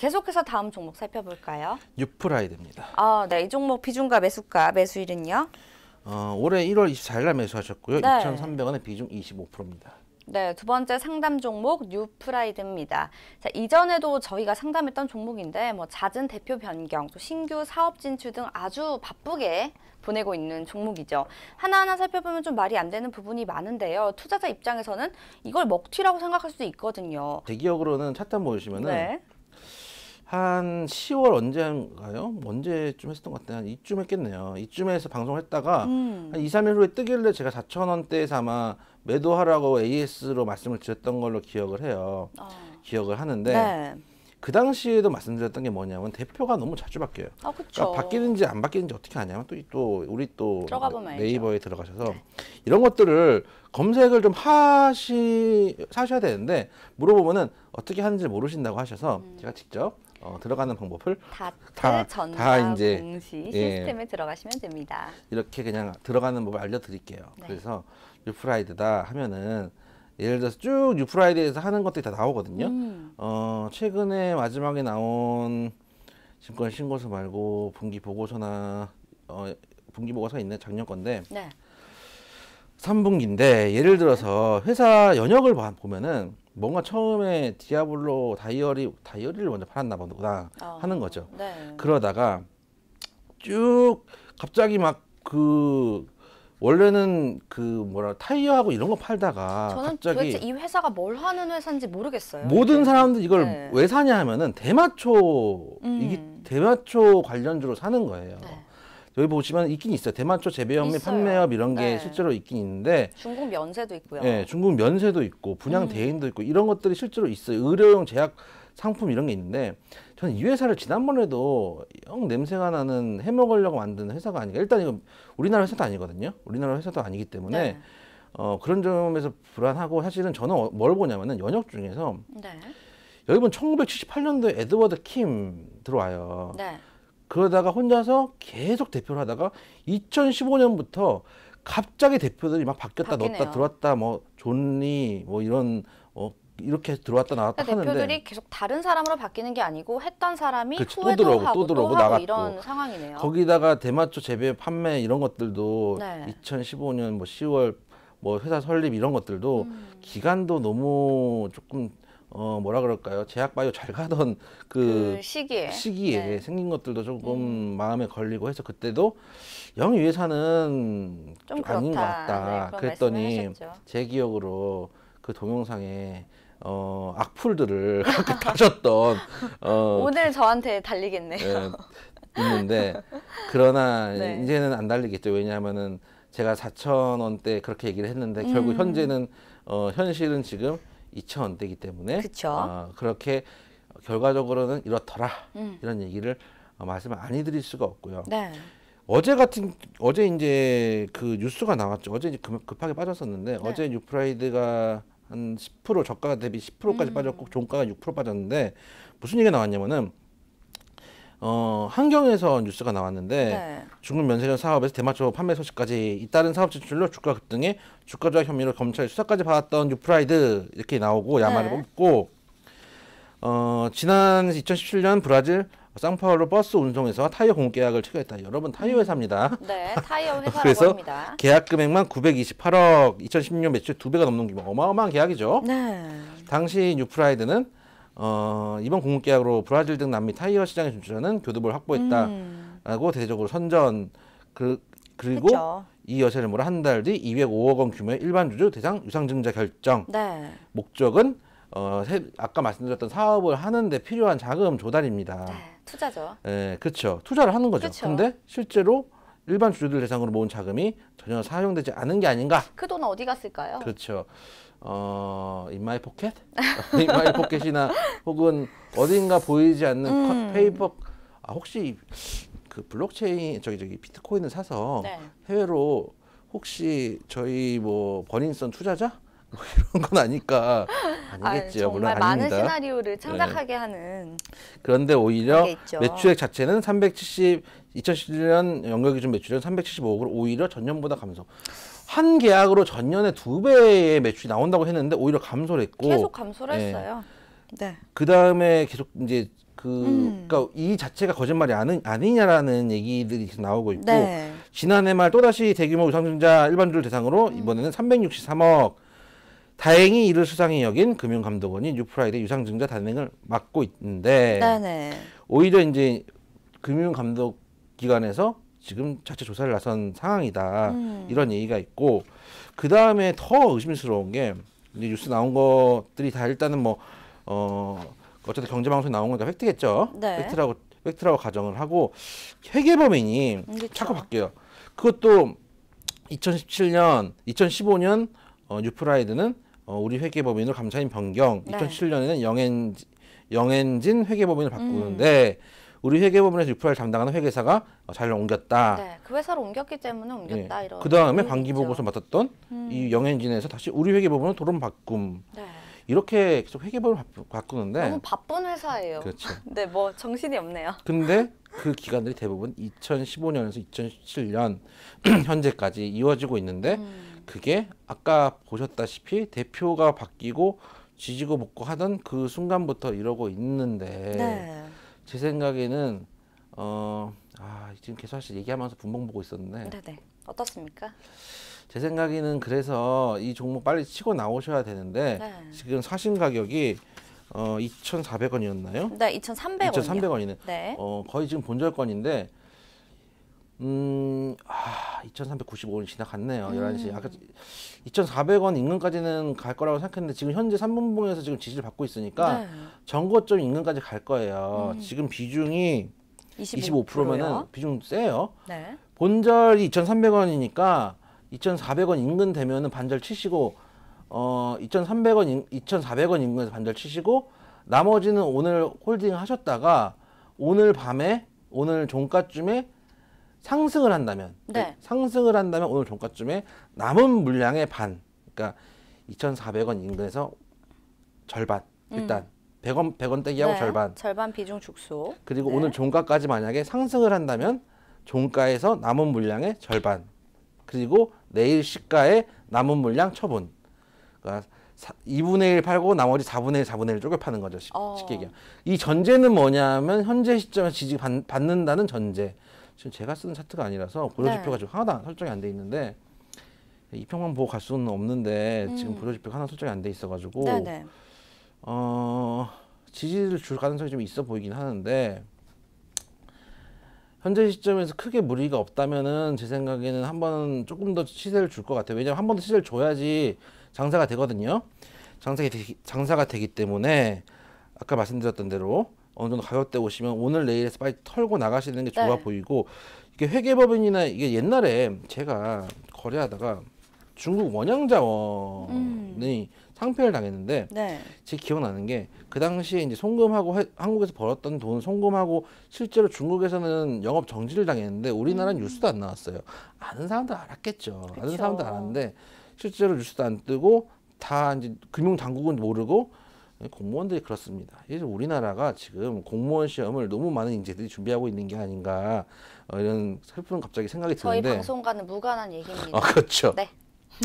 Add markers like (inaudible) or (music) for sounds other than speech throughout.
계속해서 다음 종목 살펴볼까요? 유프라이드입니다. 아, 네. 이 종목 비중과 매수가, 매수일은요? 어, 올해 1월 24일 날 매수하셨고요. 네. 2,300원에 비중 25%입니다. 네, 두 번째 상담 종목 뉴프라이드입니다. 자, 이전에도 저희가 상담했던 종목인데 뭐 잦은 대표 변경, 또 신규 사업 진출 등 아주 바쁘게 보내고 있는 종목이죠. 하나하나 살펴보면 좀 말이 안 되는 부분이 많은데요. 투자자 입장에서는 이걸 먹튀라고 생각할 수도 있거든요. 대기업으로는 차트 보시면은 네. 한 10월 언제인가요? 언제쯤 했었던 것 같아요. 한 이쯤 했겠네요. 이쯤에서 방송을 했다가 음. 한 2, 3일 후에 뜨길래 제가 4천원대에서 아마 매도하라고 AS로 말씀을 드렸던 걸로 기억을 해요. 어. 기억을 하는데 네. 그 당시에도 말씀드렸던 게 뭐냐면 대표가 너무 자주 바뀌어요. 아, 그러니까 바뀌는지 안 바뀌는지 어떻게 아냐면 또, 또 우리 또 네이버에 알죠. 들어가셔서 네. 이런 것들을 검색을 좀 하시 사셔야 되는데 물어보면은 어떻게 하는지 모르신다고 하셔서 음. 제가 직접 어, 들어가는 방법을 다, 다 이제 공시 예. 시스템에 예, 들어가시면 됩니다. 이렇게 그냥 들어가는 법을 알려드릴게요. 네. 그래서 유프라이드다 하면은 예를 들어서 쭉 유프라이드에서 하는 것들이 다 나오거든요. 음. 어, 최근에 마지막에 나온 증권 신고서 말고 분기 보고서나 어, 분기 보고서 있는 작년 건데 네. 3분기인데 예를 들어서 회사 연역을 보면은 뭔가 처음에 디아블로 다이어리 다이어리를 먼저 팔았나 보다 어. 아, 하는 거죠. 네. 그러다가 쭉 갑자기 막 그 원래는 그 뭐라 타이어하고 이런 거 팔다가 저는 갑자기 도대체 이 회사가 뭘 하는 회사인지 모르겠어요. 모든 사람들 이걸 네. 왜 사냐 하면은 대마초 음. 이게 대마초 관련주로 사는 거예요. 네. 여기 보시면 있긴 있어요. 대만초 재배염및 판매업 이런 게 네. 실제로 있긴 있는데 중국 면세도 있고요. 네, 중국 면세도 있고 분양 음. 대행도 있고 이런 것들이 실제로 있어요. 의료용 제약 상품 이런 게 있는데 저는 이 회사를 지난번에도 영 냄새가 나는 해먹으려고 만든 회사가 아니라 일단 이거 우리나라 회사도 아니거든요. 우리나라 회사도 아니기 때문에 네. 어, 그런 점에서 불안하고 사실은 저는 어, 뭘 보냐면은 연역 중에서 네. 여기 보면 1978년도에 에드워드 킴 들어와요. 네. 그러다가 혼자서 계속 대표를 하다가 2015년부터 갑자기 대표들이 막 바뀌었다 넣었다 들어왔다 뭐 존니 뭐 이런 어 이렇게 들어왔다 나왔다 그러니까 하는데 대표들이 계속 다른 사람으로 바뀌는 게 아니고 했던 사람이 그렇지, 후에도 또 들어오고, 하고 또 들어오고 하 나갔고 이런 상황이네요. 거기다가 대마초 재배 판매 이런 것들도 네. 2015년 뭐 10월 뭐 회사 설립 이런 것들도 음. 기간도 너무 조금 어 뭐라 그럴까요? 제약바이오 잘 가던 그, 그 시기에, 시기에 네. 생긴 것들도 조금 음. 마음에 걸리고 해서 그때도 영위 회사는 좀, 좀 아닌 것 같다. 네, 그랬더니 제 기억으로 그 동영상에 어, 악플들을 다셨던 (laughs) 어, 오늘 저한테 달리겠네 예, 있는데 그러나 (laughs) 네. 이제는 안 달리겠죠. 왜냐하면은 제가 4천 원대 그렇게 얘기를 했는데 음. 결국 음. 현재는 어, 현실은 지금 2천 원대기 때문에 그 어, 그렇게 결과적으로는 이렇더라 음. 이런 얘기를 어, 말씀을 많이 드릴 수가 없고요. 네. 어제 같은 어제 이제 그 뉴스가 나왔죠. 어제 이제 급하게 빠졌었는데 네. 어제 뉴프라이드가 한 10% 저가 대비 10%까지 음. 빠졌고 종가가 6% 빠졌는데 무슨 얘기가 나왔냐면은 어, 환경에서 뉴스가 나왔는데 네. 중국 면세점 사업에서 대마초 판매 소식까지 잇따른 사업 진출로 주가 급등에 주가 조작 혐의로 검찰 수사까지 받았던 뉴프라이드 이렇게 나오고 야마를 네. 뽑고 어, 지난 2017년 브라질 쌍파울로 버스 운송에서 타이어 공급 계약을 체결했다. 여러분 타이어 음. 회사입니다. 네, 타이어 (laughs) 회사라고 그래서 합니다. 계약 금액만 928억, 2016년 매출 두 배가 넘는 규모 어마어마한 계약이죠. 네. 당시 뉴프라이드는 어, 이번 공급 계약으로 브라질 등 남미 타이어 시장에 진출하는 교두보를 확보했다라고 음. 대대적으로 선전 그, 그리고 그쵸. 이 여세를 몰아 한 달 뒤 205억 원 규모의 일반 주주 대상 유상증자 결정 네. 목적은 어, 세, 아까 말씀드렸던 사업을 하는데 필요한 자금 조달입니다. 네, 투자죠. 예, 그렇죠. 투자를 하는 거죠. 그쵸. 근데 실제로 일반 주주들 대상으로 모은 자금이 전혀 사용되지 않은 게 아닌가? 그돈 어디 갔을까요? 그렇죠. 어, 인마이 포켓? 인마이 포켓이나 혹은 어딘가 보이지 않는 음. 페이퍼 아, 혹시 그 블록체인 저기 저기 비트코인을 사서 네. 해외로 혹시 저희 뭐 버닝썬 투자자 뭐 (laughs) 이런 건 아닐까 아니겠죠 아 물론 아닙니다. 시나리오를 네. 창작하게 네. 하는 그런데 오히려 매출액 자체는 370 2017년 연결 기준 매출액 375억으로 오히려 전년보다 감소. 한 계약으로 전년에 두 배의 매출이 나온다고 했는데 오히려 감소를 했고 계속 감소를 예. 했어요. 네. 그 다음에 계속 이제 그, 음. 그니까 이 자체가 거짓말이 아니, 아니냐라는 얘기들이 계속 나오고 있고, 네. 지난해 말 또다시 대규모 우상증자 일반주를 대상으로 음. 이번에는 363억, 다행히 이를 수상히 여긴 금융감독원이 뉴프라이드 유상증자 단행을 막고 있는데, 네네. 오히려 이제 금융감독기관에서 지금 자체 조사를 나선 상황이다 음. 이런 얘기가 있고 그 다음에 더 의심스러운 게 이제 뉴스 나온 것들이 다 일단은 뭐 어, 어쨌든 경제방송 나온 거니까 팩트겠죠 네. 팩트라고 팩트라고 가정을 하고 회계 범인이 그렇죠. 자꾸 바뀌어요 그것도 2017년 2015년 어, 뉴프라이드는 어, 우리 회계 범인을 감사인 변경 네. 2017년에는 영앤 영엔진 회계 범인을 바꾸는데 음. 우리 회계부인에서 유포를 담당하는 회계사가 자리를 옮겼다. 네, 그 회사로 옮겼기 때문에 옮겼다 네. 그 다음에 관기보고서 맡았던 음. 이 영앤진에서 다시 우리 회계부인으로도로 바꿈. 네. 이렇게 계속 회계법을 바꾸는데 너무 바쁜 회사예요. 그렇죠. (laughs) 네, 뭐 정신이 없네요. 근데 그 (laughs) 기간들이 대부분 2015년에서 2017년 (clears throat) 현재까지 이어지고 있는데 음. 그게 아까 보셨다시피 대표가 바뀌고 지지고 복고 하던 그 순간부터 이러고 있는데 네. 제 생각에는 어, 아, 지금 계속 사실 얘기하면서 분봉 보고 있었는데 네네. 어떻습니까? 제 생각에는 그래서 이 종목 빨리 치고 나오셔야 되는데 네. 지금 사신 가격이 어, 2,400원이었나요? 네, 2,300원. 2,300원이네. 네. 어, 거의 지금 본절권인데 음, 아, 아, 2,395원 지나갔네요. 음. 11시. 아까 2,400원 인근까지는 갈 거라고 생각했는데 지금 현재 3분봉에서 지금 지지를 받고 있으니까 네. 전고점 인근까지 갈 거예요. 음. 지금 비중이 25%, 25%면은 비중 세요. 네. 본절이 2,300원이니까 2,400원 인근 되면은 반절 치시고 어 2,300원 인, 2,400원 인근에서 반절 치시고 나머지는 오늘 홀딩 하셨다가 오늘 밤에 오늘 종가쯤에 상승을 한다면 네. 예, 상승을 한다면 오늘 종가쯤에 남은 물량의 반 그러니까 2,400원 인근에서 절반 음. 일단 음. 100원 100원대기하고 네. 절반 절반 비중 축소 그리고 네. 오늘 종가까지 만약에 상승을 한다면 종가에서 남은 물량의 절반 그리고 내일 시가에 남은 물량 처분 그러니까 2분의 1 팔고 나머지 4분의 1, 4분의 1 쪼개 파는 거죠. 어. 쉽게 어. 얘기하면. 이 전제는 뭐냐면 현재 시점에 지지 받, 는다는 전제. 지금 제가 쓰는 차트가 아니라서 고려지표가 네. 지금 하나 도 설정이 안 돼 있는데 이평만 보고 갈 수는 없는데 음. 지금 고려지표가 하나 설정이 안 돼 있어가지고 네, 네. 어, 지지를 줄 가능성이 좀 있어 보이긴 하는데 현재 시점에서 크게 무리가 없다면은 제 생각에는 한번 조금 더 시세를 줄 것 같아요. 왜냐면 하한번 더 시세를 줘야지 장사가 되거든요. 장사가 되기, 장사가 되기 때문에 아까 말씀드렸던 대로 어느 정도 가격대 오시면 오늘 내일에서 빨리 털고 나가시는 게 좋아 네. 보이고 이게 회계법인이나 이게 옛날에 제가 거래하다가 중국 원양자원이 음. 상폐를 당했는데 네. 제 기억나는 게 그 당시에 이제 송금하고 해, 한국에서 벌었던 돈 송금하고 실제로 중국에서는 영업 정지를 당했는데 우리나라는 음. 뉴스도 안 나왔어요. 아는 사람들 알았겠죠. 그쵸. 아는 사람들 알았는데 실제로 뉴스도 안 뜨고 다 이제 금융 당국은 모르고 공무원들이 그렇습니다. 우리나라가 지금 공무원 시험을 너무 많은 인재들이 준비하고 있는 게 아닌가 어, 이런 슬픈 갑자기 생각이 저희 드는데 저희 방송과는 무관한 얘기입니다. 아, 그렇죠. 네.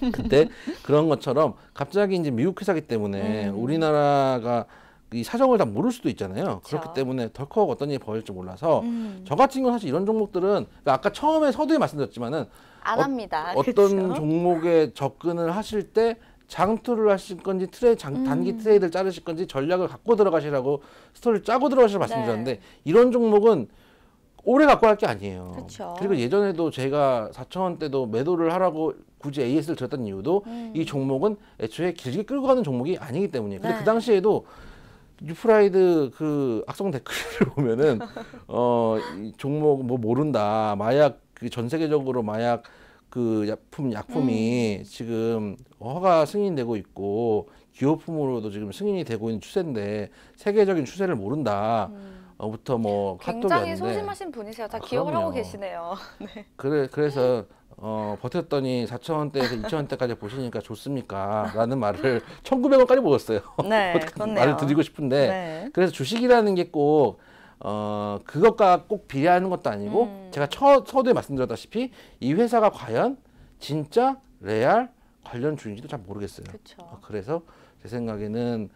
(laughs) 근데 그런 것처럼 갑자기 이제 미국 회사기 때문에 음. 우리나라가 이 사정을 다 모를 수도 있잖아요. 그렇죠. 그렇기 때문에 덜컥 어떤 일이 벌어질지 몰라서 음. 저 같은 경우 사실 이런 종목들은 그러니까 아까 처음에 서두에 말씀드렸지만은 안 어, 합니다. 어떤 (laughs) 그렇죠? 종목에 접근을 하실 때 장투를 하실 건지 트레이 장, 음. 단기 트레이드를 자르실 건지 전략을 갖고 들어가시라고 스토리를 짜고 들어가시라 고 말씀드렸는데 네. 이런 종목은 오래 갖고 갈 게 아니에요. 그쵸. 그리고 예전에도 제가 4천원 때도 매도를 하라고 굳이 AS를 들었던 이유도 음. 이 종목은 애초에 길게 끌고 가는 종목이 아니기 때문이에요. 근데 그 네. 그 당시에도 뉴프라이드 그 악성 댓글을 (laughs) 보면은 (laughs) 어이 종목 뭐 모른다 마약 그 전 세계적으로 마약 그 약품 약품이 음. 지금 허가 승인되고 있고 기호품으로도 지금 승인이 되고 있는 추세인데 세계적인 추세를 모른다. 음. 어부터 뭐 굉장히 핫도그였는데. 소심하신 분이세요. 다 아, 기억을 그럼요. 하고 계시네요. (laughs) 네. 그래 그래서 어, 버텼더니 4천원대에서2천원대까지 보시니까 좋습니까? 라는 말을 1,900원까지 (laughs) 먹었어요. 네, (laughs) 말을 드리고 싶은데. 네. 그래서 주식이라는 게꼭 어, 그것과 꼭 비례하는 것도 아니고 음. 제가 처, 서두에 말씀드렸다시피 이 회사가 과연 진짜 레알 관련 주인지도 잘 모르겠어요. 어, 그래서 제 생각에는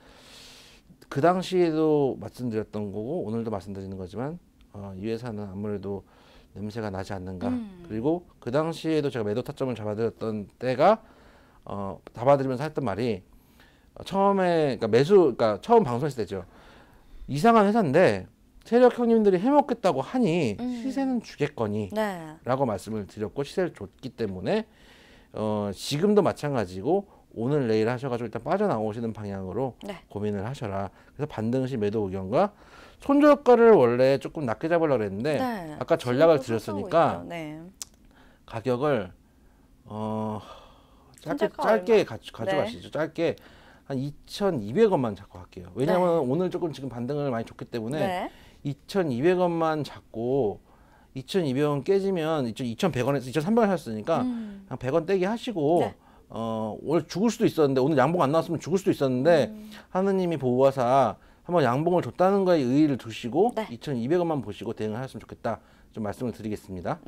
그 당시에도 말씀드렸던 거고 오늘도 말씀드리는 거지만 어, 이 회사는 아무래도 냄새가 나지 않는가. 음. 그리고 그 당시에도 제가 매도 타점을 잡아드렸던 때가 어, 잡아드리면서 했던 말이 어, 처음에 그러니까 매수 그러니까 처음 방송했을 때죠. 이상한 회사인데 세력 형님들이 해먹겠다고 하니 음. 시세는 주겠거니 네. 라고 말씀을 드렸고 시세를 줬기 때문에 어, 지금도 마찬가지고 오늘 내일 하셔가지고 일단 빠져나오시는 방향으로 네. 고민을 하셔라. 그래서 반등시 매도 의견과 손절가를 원래 조금 낮게 잡으려고 했는데 네. 아까 전략을 드렸으니까 네. 가격을 어 짧게, 짧게 가, 네. 져가시죠 짧게 한 2,200원만 잡고 갈게요. 왜냐하면 네. 오늘 조금 지금 반등을 많이 줬기 때문에 2,200원만 잡고 2,200원 깨지면 2,100원에서 2,300원 하셨으니까 음. 그냥 100원 떼기 하시고 네. 어, 오늘 죽을 수도 있었는데 오늘 양봉 안 나왔으면 죽을 수도 있었는데 음. 하느님이 보호하사 한번 양봉을 줬다는 거에 의의를 두시고 네. 2,200원만 보시고 대응을 하셨으면 좋겠다. 좀 말씀을 드리겠습니다.